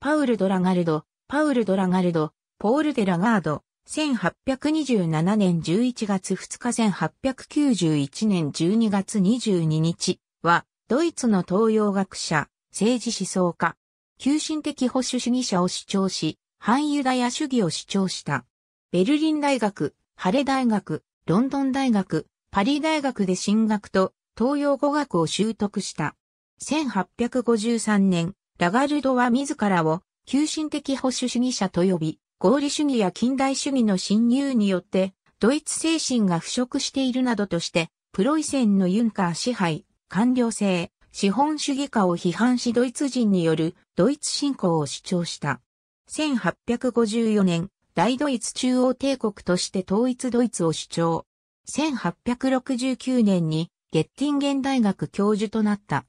パウル・ドラガルド、パウル・ドラガルド、ポール・デ・ラガード、1827年11月2日1891年12月22日は、ドイツの東洋学者、政治思想家、急進的保守主義者を主張し、反ユダヤ主義を主張した。ベルリン大学、ハレ大学、ロンドン大学、パリ大学で進学と東洋語学を習得した。1853年、ラガルドは自らを、急進的保守主義者と呼び、合理主義や近代主義の侵入によって、ドイツ精神が腐食しているなどとして、プロイセンのユンカー支配、官僚制、資本主義化を批判しドイツ人によるドイツ侵攻を主張した。1854年、大ドイツ中央帝国として統一ドイツを主張。1869年にゲッティンゲン大学教授となった。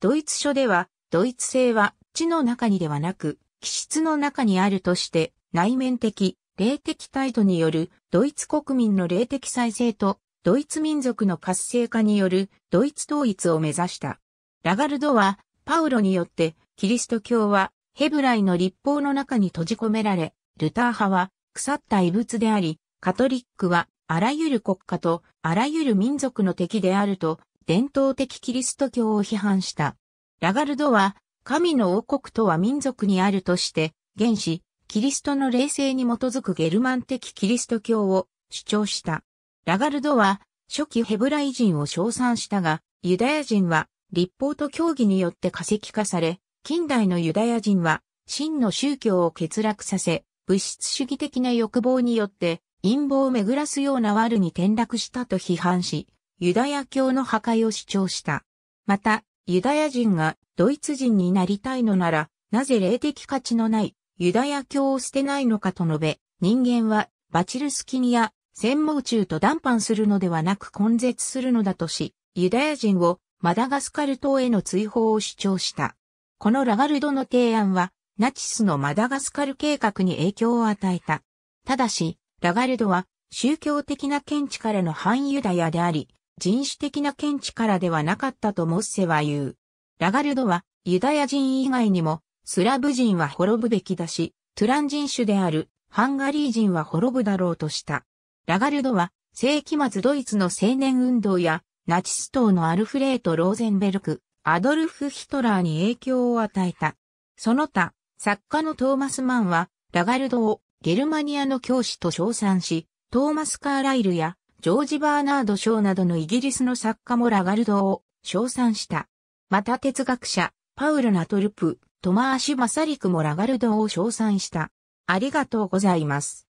ドイツ書ではドイツ製は地の中にではなく、気質の中にあるとして、内面的、霊的態度によるドイツ国民の霊的再生と、ドイツ民族の活性化によるドイツ統一を目指した。ラガルドは、パウロによって、キリスト教は、ヘブライの立法の中に閉じ込められ、ルター派は、腐った異物であり、カトリックは、あらゆる国家と、あらゆる民族の敵であると、伝統的キリスト教を批判した。ラガルドは、神の王国とは民族にあるとして、原始、キリストの霊性に基づくゲルマン的キリスト教を主張した。ラガルドは、初期ヘブライ人を称賛したが、ユダヤ人は、立法と教義によって化石化され、近代のユダヤ人は、真の宗教を欠落させ、物質主義的な欲望によって、陰謀を巡らすような悪に転落したと批判し、ユダヤ教の破壊を主張した。また、ユダヤ人がドイツ人になりたいのなら、なぜ霊的価値のないユダヤ教を捨てないのかと述べ、人間はバチルスキニア、専門中と談判するのではなく根絶するのだとし、ユダヤ人をマダガスカル島への追放を主張した。このラガルドの提案は、ナチスのマダガスカル計画に影響を与えた。ただし、ラガルドは宗教的な見地からの反ユダヤであり、人種的な見地からではなかったとモッセは言う。ラガルドは、ユダヤ人以外にも、スラブ人は滅ぶべきだし、トゥラン人種である、ハンガリー人は滅ぶだろうとした。ラガルドは、世紀末ドイツの青年運動や、ナチス党のアルフレート・ローゼンベルク、アドルフ・ヒトラーに影響を与えた。その他、作家のトーマス・マンは、ラガルドをゲルマニアの教師と称賛し、トーマス・カーライルやジョージ・バーナード・ショーなどのイギリスの作家もラガルドを称賛した。また哲学者、パウル・ナトルプ、トマーシュ・マサリクもラガルドを称賛した。ありがとうございます。